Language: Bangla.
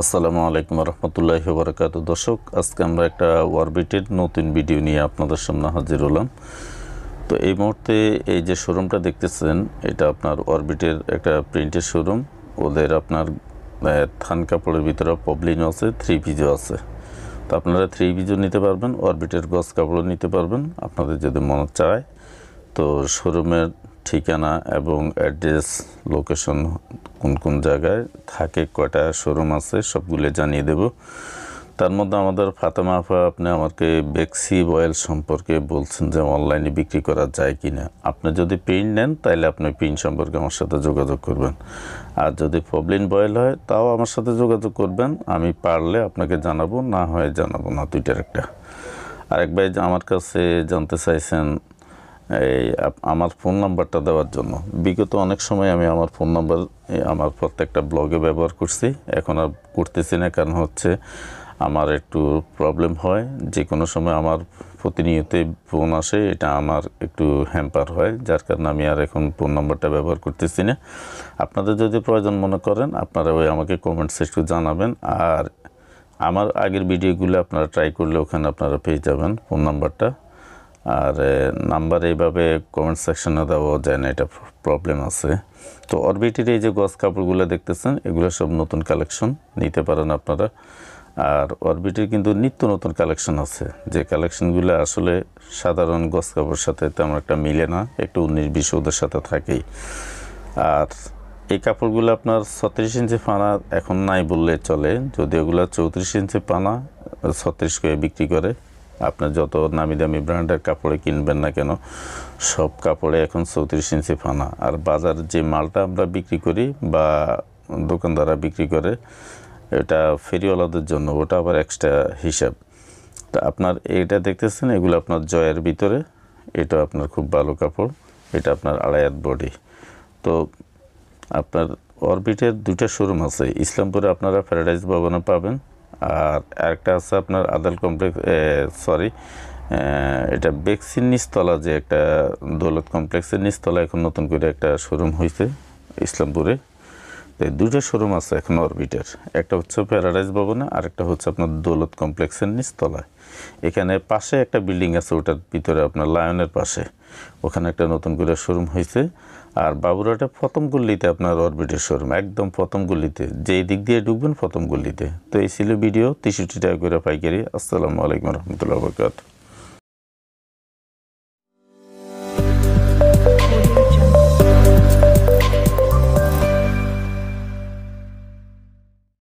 আসসালামু আলাইকুম রহমতুল্লাহ বরকাত দর্শক আজকে আমরা একটা অরবিটের নতুন ভিডিও নিয়ে আপনাদের সামনে হাজির হলাম তো এই মুহূর্তে এই যে শোরুমটা দেখতেছেন এটা আপনার অরবিটের একটা প্রিন্টের শোরুম ওদের আপনার থান কাপড়ের ভিতরে পবলিনও আছে থ্রি ভিজও আছে তো আপনারা থ্রি ভিজও নিতে পারবেন অরবিটের গস কাপড়ও নিতে পারবেন আপনাদের যদি মনে চায় তো শোরুমের ঠিকানা এবং অ্যাড্রেস লোকেশন কোন কোন জায়গায় থাকে কটা শোরুম আছে সবগুলো জানিয়ে দেব তার মধ্যে আমাদের ফাতেমা আফা আপনি আমাকে বেক্সি অয়েল সম্পর্কে বলছেন যে অনলাইনে বিক্রি করা যায় কি না আপনি যদি পেন নেন তাহলে আপনি পেন সম্পর্কে আমার সাথে যোগাযোগ করবেন আর যদি প্রবলেম বয়েল হয় তাও আমার সাথে যোগাযোগ করবেন আমি পারলে আপনাকে জানাবো না হয় জানাবো না দুইটার একটা আরেক ভাই আমার কাছে জানতে চাইছেন এই আমার ফোন নাম্বারটা দেওয়ার জন্য বিগত অনেক সময় আমি আমার ফোন নাম্বার আমার প্রত্যেকটা ব্লগে ব্যবহার করছি এখন আর করতেছি না কারণ হচ্ছে আমার একটু প্রবলেম হয় যে কোনো সময় আমার প্রতিনিয়তে ফোন আসে এটা আমার একটু হ্যাম্পার হয় যার কারণে আমি আর এখন ফোন নাম্বারটা ব্যবহার করতেছি না আপনাদের যদি প্রয়োজন মনে করেন আপনারা ওই আমাকে কমেন্টস একটু জানাবেন আর আমার আগের ভিডিওগুলো আপনারা ট্রাই করলে ওখানে আপনারা পেয়ে যাবেন ফোন নাম্বারটা আর নাম্বার এইভাবে কমেন্ট সেকশনে দেওয়া যায় না এটা প্রবলেম আছে তো অরবিটির এই যে গছ কাপড়গুলো দেখতেছেন এগুলো সব নতুন কালেকশন নিতে পারেন আপনারা আর অরবিটির কিন্তু নিত্য নতুন কালেকশন আছে যে কালেকশনগুলো আসলে সাধারণ গছ কাপড়ের সাথে তেমন একটা মিলে না একটু উনিশ বিশ ওদের সাথে থাকেই আর এই কাপড়গুলো আপনার ছত্রিশ ইঞ্চি পানা এখন নাই বললে চলে যদি ওগুলো চৌত্রিশ ইঞ্চি পানা ছত্রিশ করে বিক্রি করে আপনার যত নামি দামি ব্র্যান্ডের কাপড়ে কিনবেন না কেন সব কাপড়ে এখন চৌত্রিশ ইঞ্চি ফানা আর বাজার যে মালটা আমরা বিক্রি করি বা দোকানদাররা বিক্রি করে এটা ফেরিওয়ালাদের জন্য ওটা আবার এক্সট্রা হিসাব তা আপনার এটা দেখতেছেন এগুলো আপনার জয়ের ভিতরে এটা আপনার খুব ভালো কাপড় এটা আপনার আড়াইয়াত বডি তো আপনার অরবিটের দুটা শোরুম আছে ইসলামপুরে আপনারা প্যারাডাইজ ভবনে পাবেন আর একটা আছে আপনার আদাল কমপ্লেক্স সরি এটা বেক্সিন নিচতলা যে একটা দৌলত কমপ্লেক্সের নিচতলা এখন নতুন করে একটা শোরুম হয়েছে ইসলামপুরে তো এই দুটো শোরুম আছে এখন অরবিটের একটা হচ্ছে প্যারাডাইজ ভবনে আর একটা হচ্ছে আপনার দৌলত কমপ্লেক্সের নিচতলায় এখানে পাশে একটা বিল্ডিং আছে ওটার ভিতরে আপনার লায়নের পাশে ওখানে একটা নতুন করে শোরুম হয়েছে আর বাবুরাটা প্রথম গল্লিতে আপনার অরবিটের শোরুম একদম প্রথম গল্লিতে যেই দিক দিয়ে ঢুকবেন প্রথম গল্লিতে তো এই ছিল ভিডিও তেষট্টি টাকা করে পাইকারি আসসালামু আলাইকুম রহমতুল্লাহ বরকাত